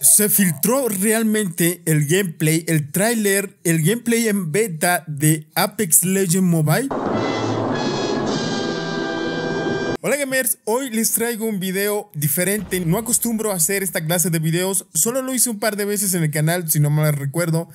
Se filtró realmente el gameplay, el tráiler, el gameplay en beta de Apex Legends Mobile. Hola gamers, hoy les traigo un video diferente, no acostumbro a hacer esta clase de videos, solo lo hice un par de veces en el canal si no mal recuerdo,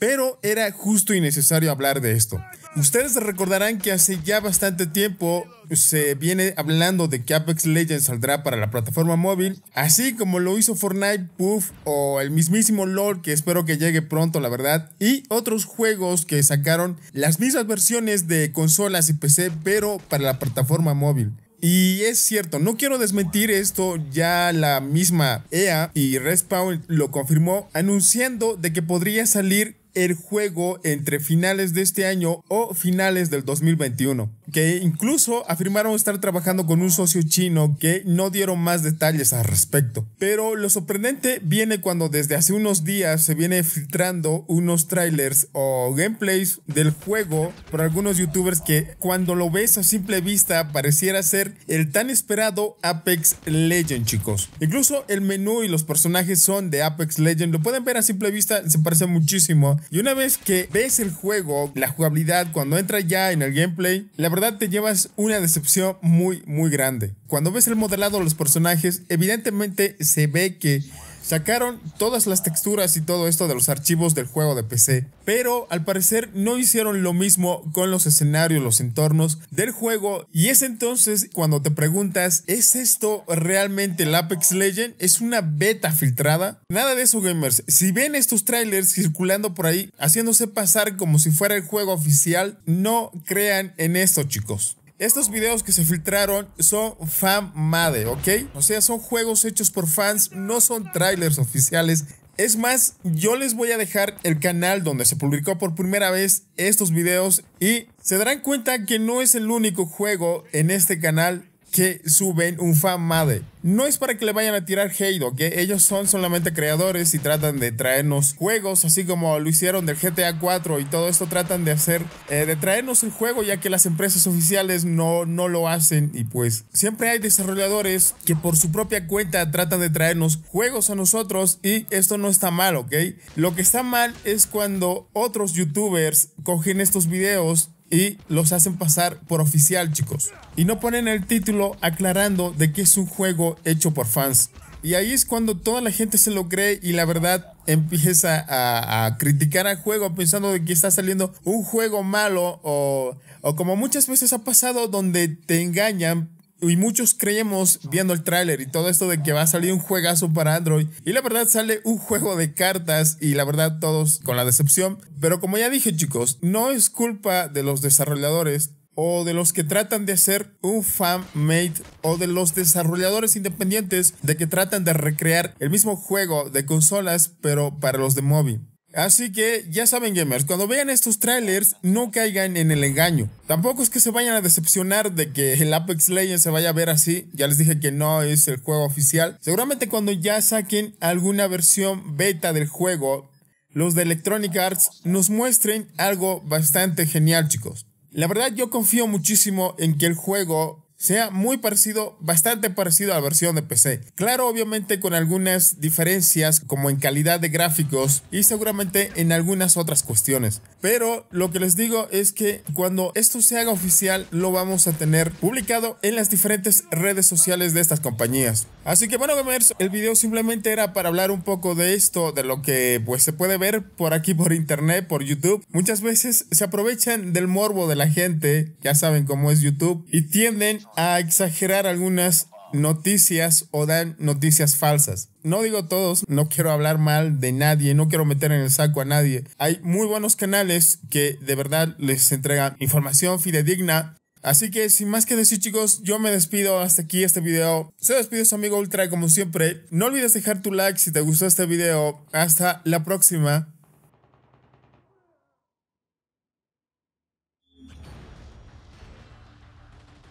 pero era justo y necesario hablar de esto. Ustedes recordarán que hace ya bastante tiempo se viene hablando de que Apex Legends saldrá para la plataforma móvil, así como lo hizo Fortnite, Puff o el mismísimo LOL que espero que llegue pronto la verdad, y otros juegos que sacaron las mismas versiones de consolas y PC pero para la plataforma móvil. Y es cierto, no quiero desmentir esto, ya la misma EA y Respawn lo confirmó anunciando de que podría salir el juego entre finales de este año o finales del 2021, que incluso afirmaron estar trabajando con un socio chino que no dieron más detalles al respecto. Pero lo sorprendente viene cuando desde hace unos días se viene filtrando unos trailers o gameplays del juego por algunos youtubers que cuando lo ves a simple vista pareciera ser el tan esperado Apex Legend, chicos. Incluso el menú y los personajes son de Apex Legend, lo pueden ver a simple vista, se parece muchísimo y una vez que ves el juego, la jugabilidad, cuando entra ya en el gameplay, la verdad te llevas una decepción muy, muy grande. Cuando ves el modelado de los personajes, evidentemente se ve que Sacaron todas las texturas y todo esto de los archivos del juego de PC, pero al parecer no hicieron lo mismo con los escenarios, los entornos del juego y es entonces cuando te preguntas, ¿es esto realmente el Apex Legend? ¿Es una beta filtrada? Nada de eso gamers, si ven estos trailers circulando por ahí haciéndose pasar como si fuera el juego oficial, no crean en esto chicos. Estos videos que se filtraron son fan made, ¿ok? O sea, son juegos hechos por fans, no son trailers oficiales. Es más, yo les voy a dejar el canal donde se publicó por primera vez estos videos y se darán cuenta que no es el único juego en este canal que suben un fan madre. No es para que le vayan a tirar hate, ¿ok? Ellos son solamente creadores y tratan de traernos juegos, así como lo hicieron del GTA 4 y todo esto tratan de hacer, eh, de traernos el juego ya que las empresas oficiales no, no lo hacen y pues siempre hay desarrolladores que por su propia cuenta tratan de traernos juegos a nosotros y esto no está mal, ¿ok? Lo que está mal es cuando otros youtubers cogen estos videos y los hacen pasar por oficial, chicos. Y no ponen el título aclarando de que es un juego hecho por fans. Y ahí es cuando toda la gente se lo cree y la verdad empieza a, criticar al juego pensando de que está saliendo un juego malo o, o como muchas veces ha pasado donde te engañan y muchos creemos viendo el tráiler y todo esto de que va a salir un juegazo para Android. Y la verdad sale un juego de cartas y la verdad todos con la decepción. Pero como ya dije chicos, no es culpa de los desarrolladores o de los que tratan de hacer un fan-made o de los desarrolladores independientes de que tratan de recrear el mismo juego de consolas pero para los de móvil. Así que ya saben gamers, cuando vean estos trailers no caigan en el engaño. Tampoco es que se vayan a decepcionar de que el Apex Legends se vaya a ver así. Ya les dije que no es el juego oficial. Seguramente cuando ya saquen alguna versión beta del juego, los de Electronic Arts nos muestren algo bastante genial chicos. La verdad yo confío muchísimo en que el juego sea muy parecido, bastante parecido a la versión de PC. Claro, obviamente con algunas diferencias como en calidad de gráficos y seguramente en algunas otras cuestiones. Pero lo que les digo es que cuando esto se haga oficial lo vamos a tener publicado en las diferentes redes sociales de estas compañías. Así que bueno, gamers, el video simplemente era para hablar un poco de esto, de lo que pues se puede ver por aquí por internet, por YouTube. Muchas veces se aprovechan del morbo de la gente, ya saben cómo es YouTube, y tienden a exagerar algunas noticias o dan noticias falsas. No digo todos, no quiero hablar mal de nadie, no quiero meter en el saco a nadie. Hay muy buenos canales que de verdad les entregan información fidedigna. Así que sin más que decir chicos, yo me despido hasta aquí este video. Se despide su amigo Ultra como siempre. No olvides dejar tu like si te gustó este video. Hasta la próxima.